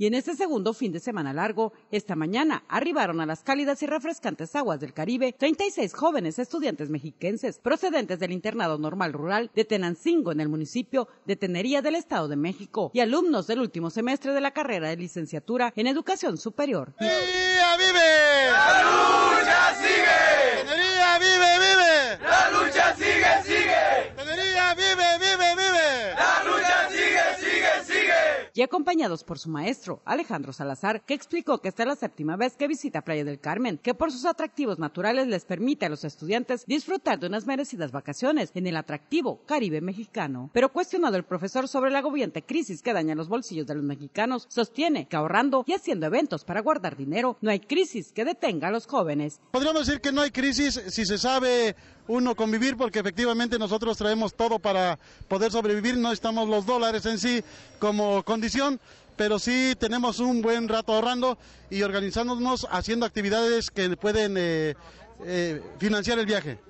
Y en este segundo fin de semana largo, esta mañana arribaron a las cálidas y refrescantes aguas del Caribe 36 jóvenes estudiantes mexiquenses procedentes del internado normal rural de Tenancingo en el municipio de Tenería del Estado de México y alumnos del último semestre de la carrera de licenciatura en educación superior. vive! y acompañados por su maestro, Alejandro Salazar, que explicó que esta es la séptima vez que visita Playa del Carmen, que por sus atractivos naturales les permite a los estudiantes disfrutar de unas merecidas vacaciones en el atractivo Caribe mexicano. Pero cuestionado el profesor sobre la agobiante crisis que daña los bolsillos de los mexicanos, sostiene que ahorrando y haciendo eventos para guardar dinero, no hay crisis que detenga a los jóvenes. Podríamos decir que no hay crisis si se sabe uno convivir porque efectivamente nosotros traemos todo para poder sobrevivir, no estamos los dólares en sí como condición pero sí tenemos un buen rato ahorrando y organizándonos haciendo actividades que pueden eh, eh, financiar el viaje.